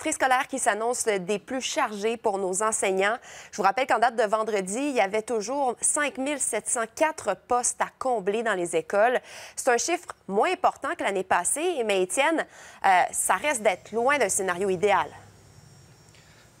rentrée scolaire qui s'annonce des plus chargés pour nos enseignants. Je vous rappelle qu'en date de vendredi, il y avait toujours 5 704 postes à combler dans les écoles. C'est un chiffre moins important que l'année passée, mais Étienne, euh, ça reste d'être loin d'un scénario idéal.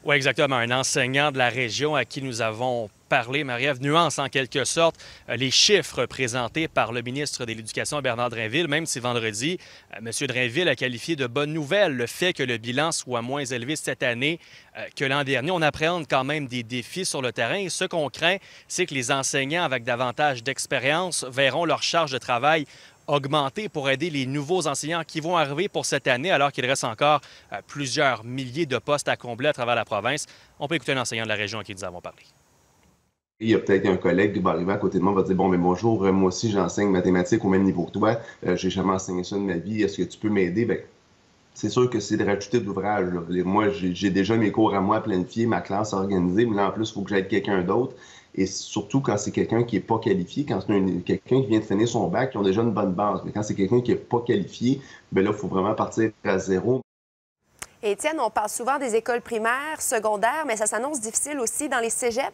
Oui, exactement. Un enseignant de la région à qui nous avons parlé, Marie-Ève, nuance en quelque sorte euh, les chiffres présentés par le ministre de l'Éducation, Bernard Drainville, même si vendredi, euh, M. Drainville a qualifié de bonne nouvelle le fait que le bilan soit moins élevé cette année euh, que l'an dernier. On appréhende quand même des défis sur le terrain ce qu'on craint, c'est que les enseignants avec davantage d'expérience verront leur charge de travail augmenter pour aider les nouveaux enseignants qui vont arriver pour cette année, alors qu'il reste encore euh, plusieurs milliers de postes à combler à travers la province. On peut écouter un enseignant de la région à qui nous avons parlé. Il y a peut-être un collègue qui va arriver à côté de moi, va dire Bon, mais bonjour, euh, moi aussi j'enseigne mathématiques au même niveau que toi, euh, j'ai jamais enseigné ça de ma vie, est-ce que tu peux m'aider Bien, c'est sûr que c'est de rajouter d'ouvrage. Moi, j'ai déjà mes cours à moi planifiés, ma classe organisée, mais là en plus, il faut que j'aide quelqu'un d'autre. Et surtout quand c'est quelqu'un qui n'est pas qualifié, quand c'est quelqu'un qui vient de finir son bac, qui ont déjà une bonne base. Mais quand c'est quelqu'un qui n'est pas qualifié, bien là, il faut vraiment partir à zéro. Étienne, on parle souvent des écoles primaires, secondaires, mais ça s'annonce difficile aussi dans les cégeps?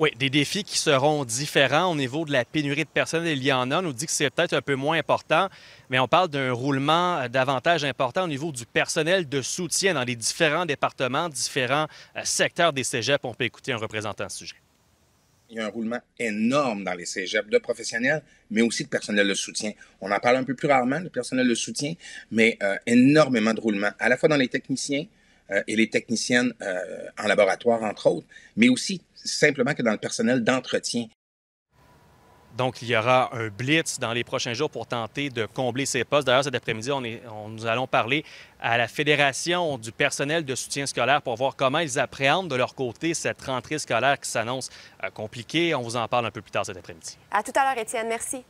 Oui, des défis qui seront différents au niveau de la pénurie de personnel. Il y en a. On nous dit que c'est peut-être un peu moins important, mais on parle d'un roulement euh, davantage important au niveau du personnel de soutien dans les différents départements, différents euh, secteurs des cégeps. On peut écouter un représentant à ce sujet. Il y a un roulement énorme dans les cégeps de professionnels, mais aussi de personnel de soutien. On en parle un peu plus rarement, le personnel de soutien, mais euh, énormément de roulement, à la fois dans les techniciens, euh, et les techniciennes euh, en laboratoire, entre autres, mais aussi simplement que dans le personnel d'entretien. Donc, il y aura un blitz dans les prochains jours pour tenter de combler ces postes. D'ailleurs, cet après-midi, on, nous allons parler à la Fédération du personnel de soutien scolaire pour voir comment ils appréhendent de leur côté cette rentrée scolaire qui s'annonce euh, compliquée. On vous en parle un peu plus tard cet après-midi. À tout à l'heure, Étienne. Merci.